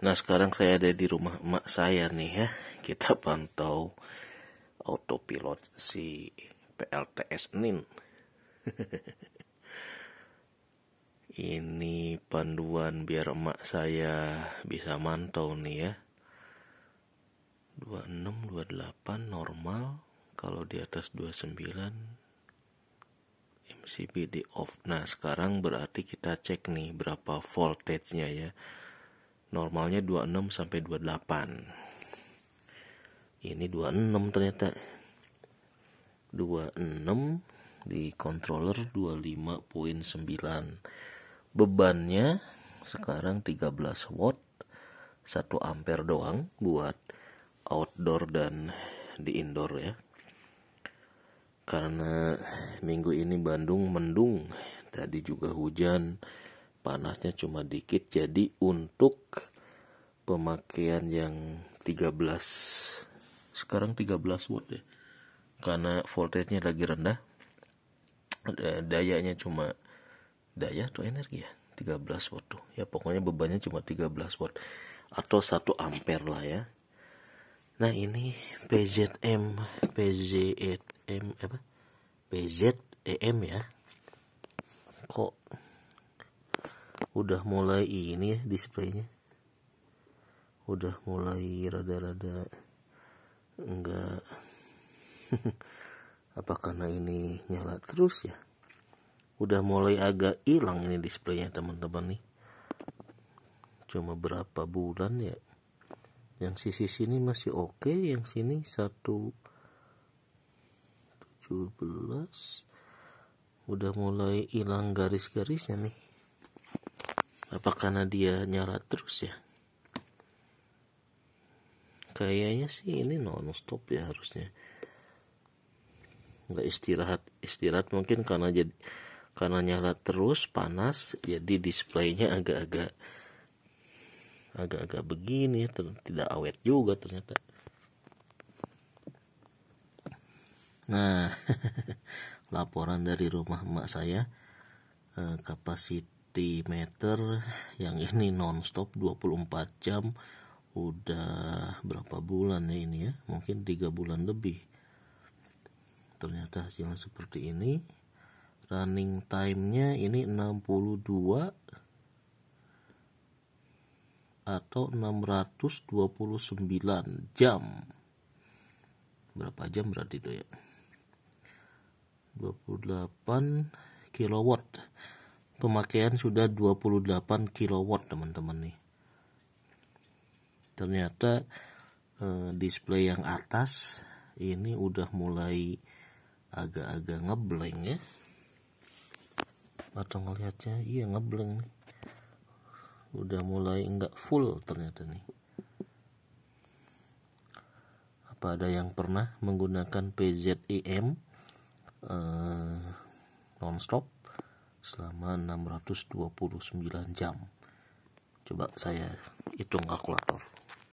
Nah sekarang saya ada di rumah emak saya nih ya. Kita pantau autopilot si PLTS Nin. Ini panduan biar emak saya bisa mantau nih ya. 26, 28 normal. Kalau di atas 29 di off. Nah, sekarang berarti kita cek nih berapa voltage-nya ya normalnya 26 sampai 28 ini 26 ternyata 26 di controller 25.9 bebannya sekarang 13 watt 1 ampere doang buat outdoor dan di indoor ya karena minggu ini Bandung mendung tadi juga hujan panasnya cuma dikit jadi untuk pemakaian yang 13 sekarang 13 watt ya karena voltage-nya lagi rendah dayanya cuma daya atau energi ya 13 watt tuh ya pokoknya bebannya cuma 13 watt atau 1 ampere lah ya nah ini PZM PZM apa PZEM ya kok udah mulai ini ya displaynya udah mulai rada-rada enggak apa karena ini nyala terus ya udah mulai agak hilang ini displaynya teman-teman nih cuma berapa bulan ya yang sisi sini masih oke okay, yang sini 1 17 udah mulai hilang garis-garisnya nih apa karena dia nyala terus ya kayaknya sih ini non stop ya harusnya nggak istirahat istirahat mungkin karena jadi karena nyala terus panas jadi displaynya agak-agak agak-agak begini tidak awet juga ternyata nah laporan dari rumah emak saya eh, kapasitas meter yang ini nonstop 24 jam udah berapa bulan ya ini ya mungkin tiga bulan lebih ternyata hasilnya seperti ini running time-nya ini 62 atau 629 jam berapa jam berarti itu ya 28 kilowatt pemakaian sudah 28 kW teman-teman nih ternyata eh, display yang atas ini udah mulai agak-agak ngebleng ya atau ngelihatnya iya ngebleng nih udah mulai nggak full ternyata nih apa ada yang pernah menggunakan PZEM eh, nonstop selama 629 jam. Coba saya hitung kalkulator.